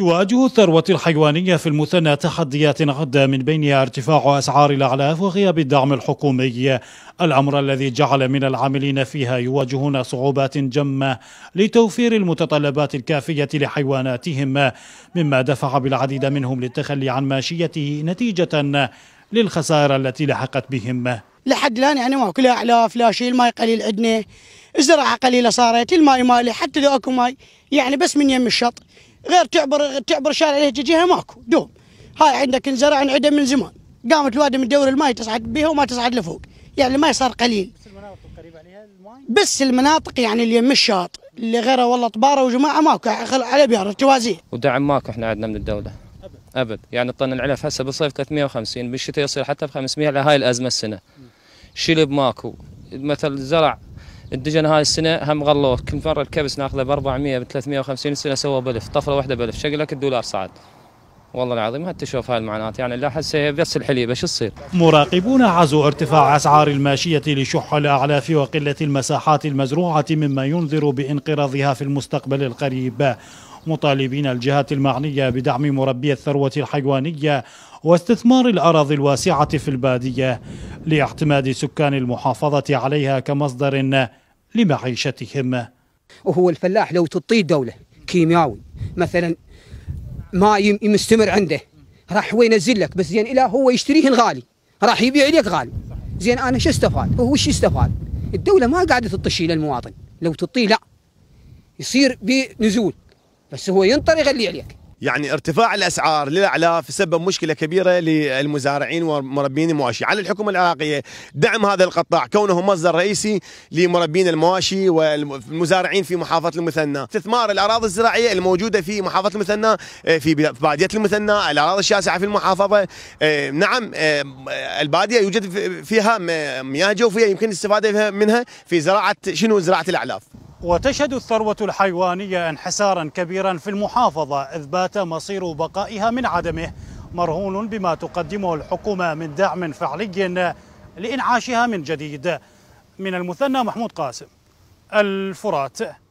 تواجه الثروة الحيوانية في المثنى تحديات عدة من بينها ارتفاع أسعار الأعلاف وغياب الدعم الحكومي الأمر الذي جعل من العاملين فيها يواجهون صعوبات جمة لتوفير المتطلبات الكافية لحيواناتهم مما دفع بالعديد منهم للتخلي عن ماشيته نتيجة للخسائر التي لحقت بهم لحد الآن يعني ما كلها أعلاف لا شيء الماء قليل عندنا الزراعة قليلة صارت الماء مالي حتى لو أكو ماي يعني بس من يم الشط غير تعبر تعبر شارع تجيها ماكو دوم هاي عندك انزرع انعدم من زمان قامت الوادي من دور الماي تصعد بها وما تصعد لفوق يعني الماي صار قليل بس المناطق القريبه عليها الماي بس المناطق يعني اللي يم الشاطئ اللي غيره والله طباره وجماعه ماكو يعني على بيار توازيه ودعم ماكو احنا عندنا من الدوله ابد ابد يعني طن العلف هسه بالصيف 350 بالشتاء يصير حتى ب 500 على هاي الازمه السنه شلب ماكو مثل زرع الدجن هاي السنه هم غلوه كل مره الكبس ناخذه ب 400 ب 350 السنه سوى بلف طفله واحده بلف شكلك الدولار صعد والله العظيم حتى تشوف هاي المعاناة يعني لا حس بس الحليبة شو تصير مراقبون عزوا ارتفاع أسعار الماشية لشح الأعلاف وقلة المساحات المزروعة مما ينذر بانقراضها في المستقبل القريب مطالبين الجهات المعنية بدعم مربي الثروة الحيوانية واستثمار الأراضي الواسعة في البادية لاعتماد سكان المحافظة عليها كمصدر لمعيشتهم وهو الفلاح لو تعطيه دولة كيمياوي مثلا ما مستمر عنده راح هو ينزل لك بس زين إلى هو يشتريه غالي راح يبيع لك غالي زين أنا شو استفاد هو شو استفاد الدولة ما قاعدة تطشي للمواطن لو تطيه لا يصير بنزول بس هو ينطر يغلي عليك يعني ارتفاع الاسعار للاعلاف سبب مشكله كبيره للمزارعين ومربين المواشي، على الحكومه العراقيه دعم هذا القطاع كونه مصدر رئيسي لمربين المواشي والمزارعين في محافظه المثنى، استثمار الاراضي الزراعيه الموجوده في محافظه المثنى آه، في باديه المثنى، الاراضي الشاسعه في المحافظه، آه، نعم آه، الباديه يوجد فيها مياه جوفيه يمكن الاستفاده منها في زراعه شنو زراعه الاعلاف. وتشهد الثروة الحيوانية انحسارا كبيرا في المحافظة إذ بات مصير بقائها من عدمه مرهون بما تقدمه الحكومة من دعم فعلي لإنعاشها من جديد من المثنى محمود قاسم الفرات